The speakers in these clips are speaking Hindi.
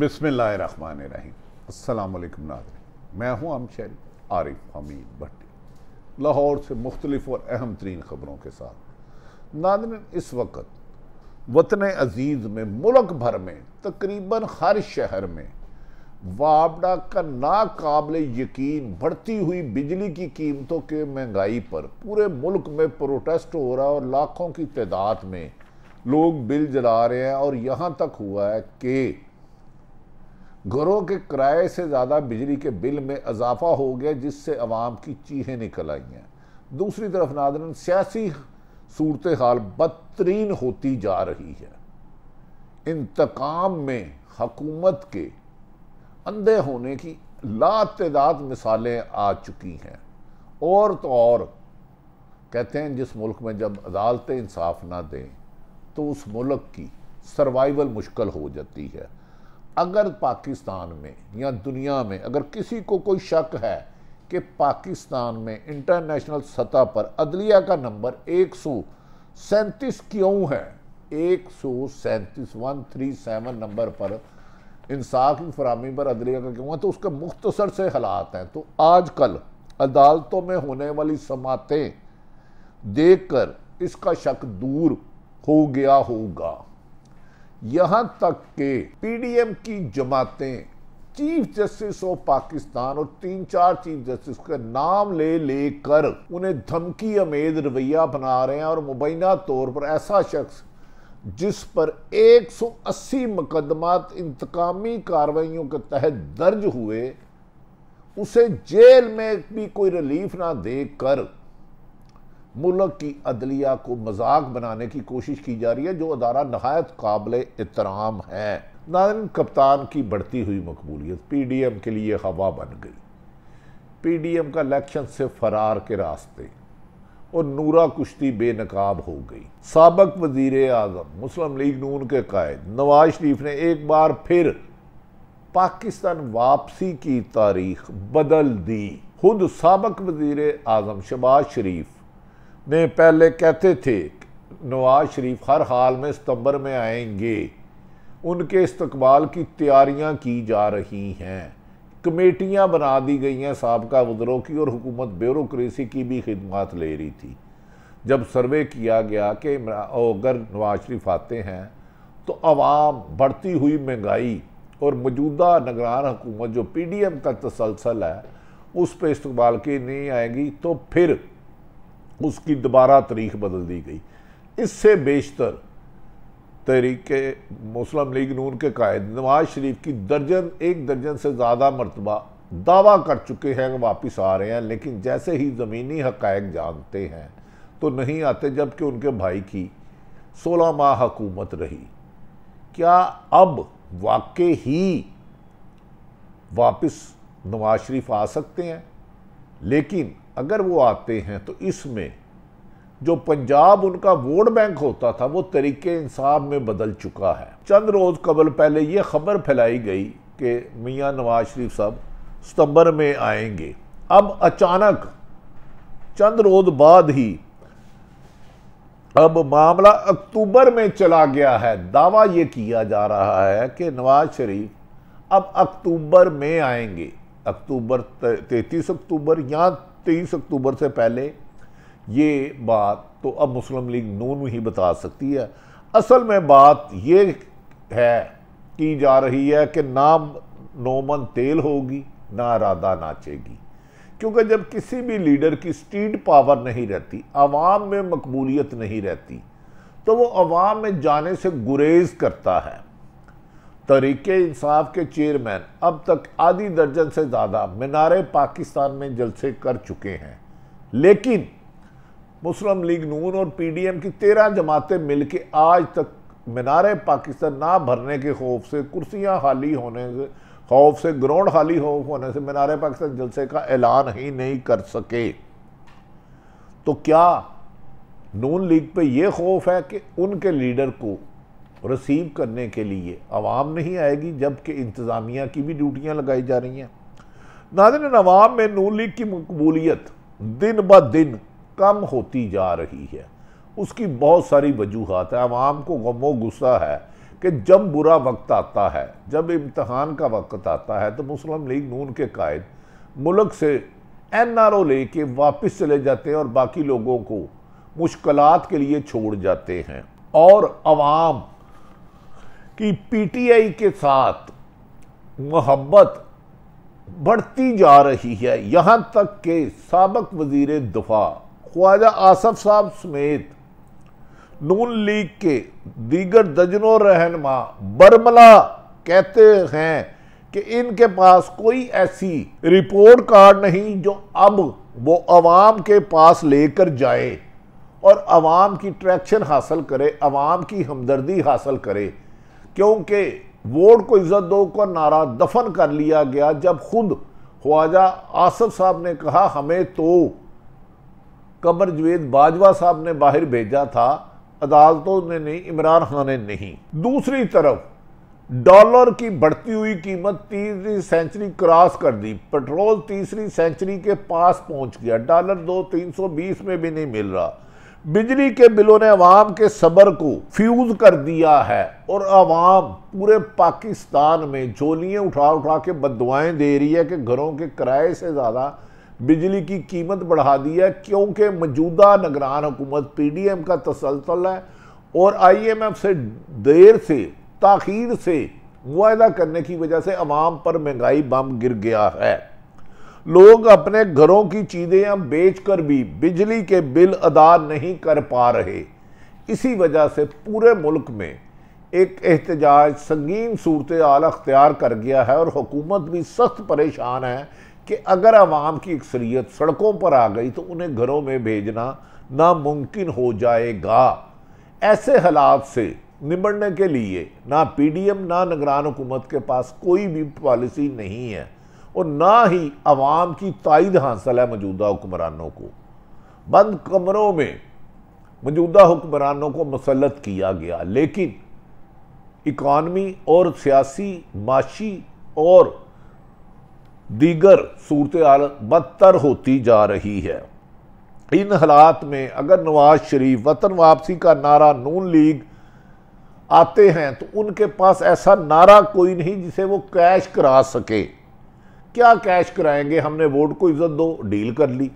बिसमीम अल्लाम नाजर मैं हूँ आम आरिफ हमीद भट्टी लाहौर से मुख्तलिफ और अहम तरीन ख़बरों के साथ नादन इस वक्त वतन अजीज़ में मुल्क भर में तकरीबन हर शहर में वापडा का नाकबिल यकीन बढ़ती हुई बिजली की कीमतों के महंगाई पर पूरे मुल्क में प्रोटेस्ट हो रहा है और लाखों की तादाद में लोग बिल जला रहे हैं और यहाँ तक हुआ है कि घरों के किराए से ज़्यादा बिजली के बिल में इजाफा हो गया जिससे आवाम की चीहें निकल आई हैं दूसरी तरफ नादरन सियासी सूरत हाल बदतरीन होती जा रही है इंतकाम में हकूमत के अंधे होने की लातदाद मिसालें आ चुकी हैं और तो और कहते हैं जिस मुल्क में जब अदालतें इंसाफ ना दें तो उस मुल्क की सर्वाइवल मुश्किल हो जाती है अगर पाकिस्तान में या दुनिया में अगर किसी को कोई शक है कि पाकिस्तान में इंटरनेशनल सतह पर अदलिया का नंबर एक सौ सैंतीस क्यों है एक सौ सैंतीस वन थ्री सेवन नंबर पर इंसाफ की फरहमी पर अदलिया का क्यों है तो उसके मुख्तसर से हालात हैं तो आज कल अदालतों में होने वाली समातें देख कर इसका शक दूर हो गया होगा यहाँ तक के पीडीएम की जमातें चीफ जस्टिस ऑफ पाकिस्तान और तीन चार चीफ जस्टिस के नाम ले लेकर उन्हें धमकी अमेद रवैया बना रहे हैं और मुबैना तौर पर ऐसा शख्स जिस पर 180 मुकदमात इंतकामी कार्रवाइयों के तहत दर्ज हुए उसे जेल में भी कोई रिलीफ ना देकर मुल्क की अदलिया को मजाक बनाने की कोशिश की जा रही है जो अदारा नहायत काबिल एहतराम है नाजन कप्तान की बढ़ती हुई मकबूलियत पी डी एम के लिए हवा बन गई पी डी एम का इलेक्शन से फरार के रास्ते और नूरा कुश्ती बेनकाब हो गई सबक वजीर आजम मुस्लिम लीग नून के कायद नवाज शरीफ ने एक बार फिर पाकिस्तान वापसी की तारीख बदल दी खुद सबक वजीर आजम शबाज शरीफ ने पहले कहते थे नवाज शरीफ हर हाल में सितंबर में आएंगे उनके इस्तबाल की तैयारियां की जा रही हैं कमेटियां बना दी गई हैं सबका वजरों की और हुकूमत ब्यूरोसी की भी खिदमत ले रही थी जब सर्वे किया गया कि अगर नवाज शरीफ आते हैं तो आवाम बढ़ती हुई महंगाई और मौजूदा नगरान हुकूमत जो पी डी एम का तसलसल है उस पर इस्तबाल की नहीं आएगी तो फिर उसकी दोबारा तारीख बदल दी गई इससे बेशतर तहरीक मुस्लिम लीग नून के कायद नवाज शरीफ की दर्जन एक दर्जन से ज़्यादा मरतबा दावा कर चुके हैं कि वापस आ रहे हैं लेकिन जैसे ही ज़मीनी हक़ जानते हैं तो नहीं आते जबकि उनके भाई की सोलह माह हकूमत रही क्या अब वाकई ही वापस नवाज शरीफ आ सकते हैं लेकिन अगर वो आते हैं तो इसमें जो पंजाब उनका वोट बैंक होता था वो तरीके इंसाफ में बदल चुका है चंद रोज़ कबल पहले ये खबर फैलाई गई कि मियाँ नवाज शरीफ साहब सितंबर में आएंगे अब अचानक चंद रोज़ बाद ही अब मामला अक्टूबर में चला गया है दावा ये किया जा रहा है कि नवाज शरीफ अब अक्टूबर में आएंगे अक्टूबर तैतीस अक्टूबर या तेईस अक्टूबर से पहले ये बात तो अब मुस्लिम लीग नून ही बता सकती है असल में बात ये है की जा रही है कि ना नोमन तेल होगी ना राधा नाचेगी क्योंकि जब किसी भी लीडर की स्ट्रीट पावर नहीं रहती आवाम में मकबूलियत नहीं रहती तो वो आवाम में जाने से गुरेज करता है तरीके इंसाफ के चेयरमैन अब तक आधी दर्जन से ज़्यादा मीनारे पाकिस्तान में जलसे कर चुके हैं लेकिन मुस्लिम लीग नून और पीडीएम की तेरह जमातें मिलकर आज तक मीनारे पाकिस्तान ना भरने के खौफ से कुर्सियां खाली होने से खौफ से ग्राउंड खाली हो होने से मीनारे पाकिस्तान जलसे का ऐलान ही नहीं कर सके तो क्या नून लीग पे ये खौफ है कि उनके लीडर को रसीव करने के लिए आवाम नहीं आएगी जबकि इंतज़ामिया की भी ड्यूटियाँ लगाई जा रही हैं नादिन नवाम में नून लीग की मकबूलीत दिन ब दिन कम होती जा रही है उसकी बहुत सारी वजूहत है आवाम को गमो गुस्सा है कि जब बुरा वक्त आता है जब इम्तहान का वक्त आता है तो मुस्लिम लीग नून के कायद मुल्क से एन आर ओ ले के वापस चले जाते हैं और बाकी लोगों को मुश्किल के लिए छोड़ जाते हैं और आवाम कि पीटीआई के साथ मोहब्बत बढ़ती जा रही है यहाँ तक के सबक वजीर दफा ख्वाजा आसफ साहब समेत नून लीग के दीगर दर्जनों रहनमा बर्मला कहते हैं कि इनके पास कोई ऐसी रिपोर्ट कार्ड नहीं जो अब वो आवाम के पास लेकर जाए और आवाम की ट्रैक्शन हासिल करे आवाम की हमदर्दी हासिल करे क्योंकि वोट को इज्जत दो का नारा दफन कर लिया गया जब खुद ख्वाजा आसफ साहब ने कहा हमें तो कमर जवेद बाजवा साहब ने बाहर भेजा था अदालतों ने नहीं इमरान खान ने नहीं दूसरी तरफ डॉलर की बढ़ती हुई कीमत तीसरी सेंचुरी क्रॉस कर दी पेट्रोल तीसरी सेंचुरी के पास पहुंच गया डॉलर दो तीन सौ बीस में भी नहीं मिल रहा बिजली के बिलों ने अवाम के सबर को फ्यूज कर दिया है और अवाम पूरे पाकिस्तान में झोलियाँ उठा उठा के बदवाएँ दे रही है कि घरों के किराए से ज़्यादा बिजली की कीमत बढ़ा दी है क्योंकि मौजूदा निगरान हुकूमत पी डी एम का तसलसल है और आई एम एफ से देर से ताखीर से मुआहदा करने की वजह से अवाम पर महंगाई बम गिर गया है लोग अपने घरों की चीज़ें बेचकर भी बिजली के बिल अदा नहीं कर पा रहे इसी वजह से पूरे मुल्क में एक एहतजाज संगीन सूरत आल अख्तियार कर गया है और हुकूमत भी सख्त परेशान है कि अगर आवाम की अक्सरियत सड़कों पर आ गई तो उन्हें घरों में भेजना नामुमकिन हो जाएगा ऐसे हालात से निबड़ने के लिए ना पीडीएम ना निगरान हुकूमत के पास कोई भी पॉलिसी नहीं है और ना ही आवाम की तइद हासिल है मौजूदा हुक्मरानों को बंद कमरों में मौजूदा हुक्मरानों को मुसलत किया गया लेकिन इकानमी और सियासी माशी और दीगर सूरत हाल बदतर होती जा रही है इन हालात में अगर नवाज शरीफ वतन वापसी का नारा नून लीग आते हैं तो उनके पास ऐसा नारा कोई नहीं जिसे वो कैश करा सके क्या कैश कराएंगे हमने वोट को इज्जत दो डील कर ली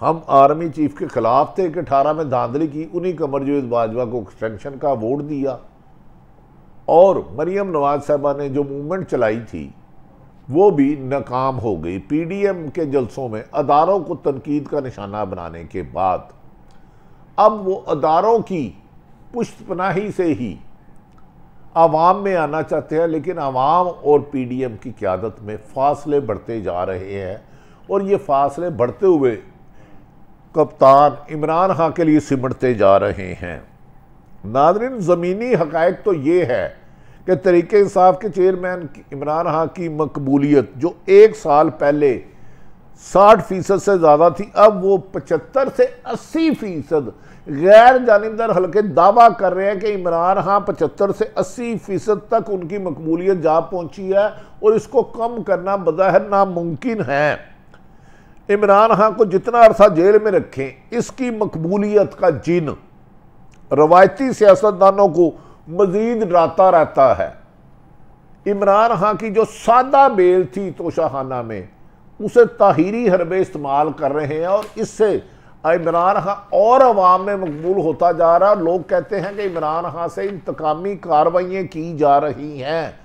हम आर्मी चीफ के खिलाफ थे कि अठारह में धांधली की उन्हीं कमर इस बाजवा को एक्सटेंशन का वोट दिया और मरियम नवाज साहबा ने जो मूवमेंट चलाई थी वो भी नाकाम हो गई पीडीएम के जलसों में अदारों को तनकीद का निशाना बनाने के बाद अब वो अदारों की पुष्त पनाही से ही आवाम में आना चाहते हैं लेकिन आवाम और पीडीएम की क्यादत में फासले बढ़ते जा रहे हैं और ये फासले बढ़ते हुए कप्तान इमरान खां के लिए सिमटते जा रहे हैं नादरिन ज़मीनी हकायक तो ये है कि तरीके इंसाफ के चेयरमैन इमरान खां की मकबूलियत जो एक साल पहले साठ फ़ीसद से ज़्यादा थी अब वो पचहत्तर से अस्सी फ़ीसद गैर जानबदार हल्के दावा कर रहे हैं कि इमरान खान पचहत्तर से अस्सी फीसद तक उनकी मकबूलियत जा पहुंची है और इसको कम करना बज़ाहिर नामुमकिन है इमरान खान को जितना अरसा जेल में रखें इसकी मकबूलियत का जिन रवायती सियासतदानों को मज़ीद डराता रहता है इमरान खान की जो सादा बेल थी तोशाखाना में उसे ताहिरी हरबे इस्तेमाल कर रहे हैं और इससे इमरान खान और आवाम में मकबूल होता जा रहा लोग कहते हैं कि इमरान खां से इंतकामी कार्रवाइयाँ की जा रही हैं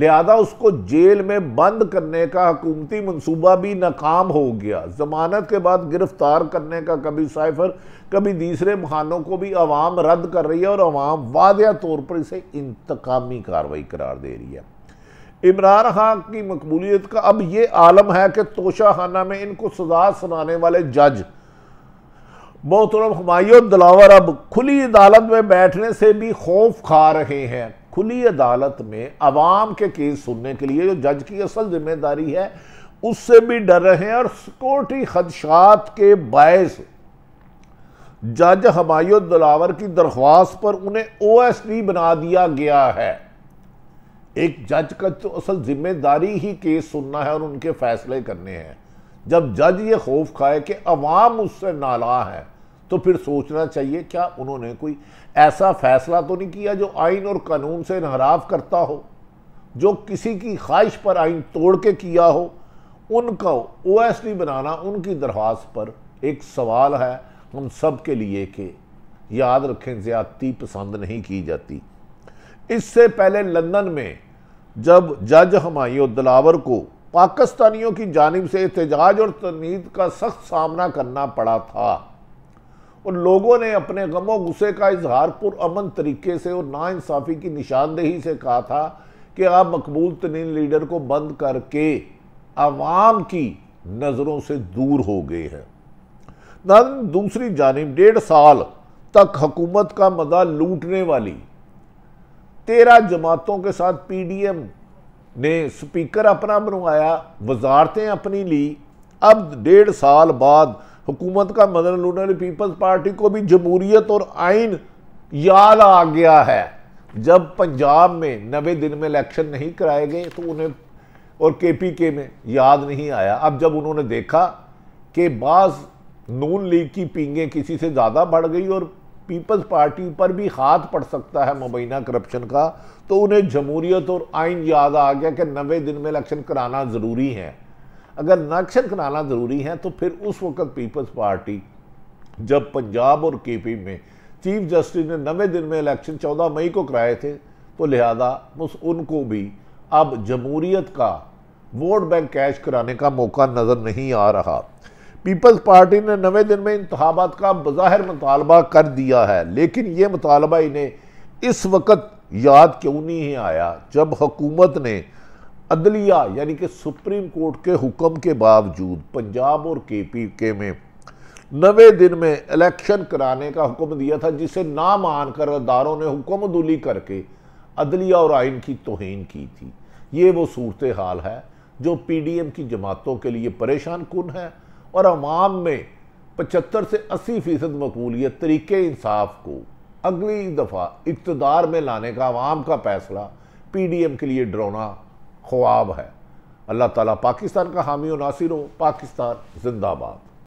लिहाजा उसको जेल में बंद करने का हकूमती मनसूबा भी नाकाम हो गया जमानत के बाद गिरफ्तार करने का कभी साइफर कभी दूसरे बहानों को भी आवाम रद्द कर रही है और अवाम वादा तौर पर इसे इंतकामी कार्रवाई करार दे रही है इमरान खान की मकबूलीत का अब ये आलम है कि तोशाखाना में इनको सजा सुनाने वाले जज मोहतरम हमायूं दिलावर अब खुली अदालत में बैठने से भी खौफ खा रहे हैं खुली अदालत में आवाम के केस सुनने के लिए जो जज की असल जिम्मेदारी है उससे भी डर रहे हैं और सिक्योरिटी खदशात के बायस जज हमायूं दिलावर की दरख्वास्त पर उन्हें ओ एस डी बना दिया गया है एक जज का तो असल जिम्मेदारी ही केस सुनना है और उनके फैसले करने हैं जब जज ये खौफ खाए कि अवाम उससे नाला है तो फिर सोचना चाहिए क्या उन्होंने कोई ऐसा फैसला तो नहीं किया जो आइन और कानून से इनहराफ करता हो जो किसी की ख्वाहिश पर आइन तोड़ के किया हो उनका ओ एस डी बनाना उनकी दरख्वास्त पर एक सवाल है हम सब के लिए कि याद रखें ज़्यादती पसंद नहीं की जाती इससे पहले लंदन में जब जज हमायूं दिलावर को पाकिस्तानियों की जानब से एहतजाज और तनीद का सख्त सामना करना पड़ा था और लोगों ने अपने गमो गुस्से का इजहार पुरअमन तरीके से और नाानसाफ़ी की निशानदेही से कहा था कि आप मकबूल तरीन लीडर को बंद करके आवाम की नज़रों से दूर हो गए हैं नाजन दूसरी जानब डेढ़ साल तक हकूमत का मदा लूटने वाली तेरह जमातों के साथ पी डी एम ने स्पीकर अपना बनवाया वजारतें अपनी ली अब डेढ़ साल बाद हुकूमत का मदन वाली पीपल्स पार्टी को भी जमहूरियत और आइन याद आ गया है जब पंजाब में नवे दिन में इलेक्शन नहीं कराए गए तो उन्हें और के पी के में याद नहीं आया अब जब उन्होंने देखा कि बाज़ नून लीग की पींगे किसी से ज़्यादा बढ़ गई और पीपल्स पार्टी पर भी हाथ पड़ सकता है मुबैना करप्शन का तो उन्हें जमहूरियत और आइन याद आ गया कि नवे दिन में इलेक्शन कराना ज़रूरी है अगर इलेक्शन कराना ज़रूरी है तो फिर उस वक्त पीपल्स पार्टी जब पंजाब और के पी में चीफ जस्टिस ने नवे दिन में इलेक्शन चौदह मई को कराए थे तो लिहाजा उस उनको भी अब जमहूरीत का वोट बैंक कैश कराने का मौका नज़र नहीं आ रहा पीपल्स पार्टी ने नवे दिन में इंतबात का बज़ाहिर मुतालबा कर दिया है लेकिन ये मुतालबा इन्हें इस वक्त याद क्यों नहीं आया जब हुकूमत ने अदलिया यानी कि सुप्रीम कोर्ट के हुक्म के बावजूद पंजाब और के पी के में नवे दिन में इलेक्शन कराने का हुक्म दिया था जिसे ना मानकर अदारों ने हुक्म दुली करके अदलिया और आइन की तोहन की थी ये वो सूरत हाल है जो पी डी एम की जमातों के लिए परेशान कन है और अवाम में पचहत्तर से अस्सी फीसद मकबूलियत तरीके इंसाफ को अगली दफ़ा इकतदार में लाने का आवाम का फैसला पी डी एम के लिए ड्रोना ख्वाब है अल्लाह ताला पाकिस्तान का हामी नासिर हो पाकिस्तान जिंदाबाद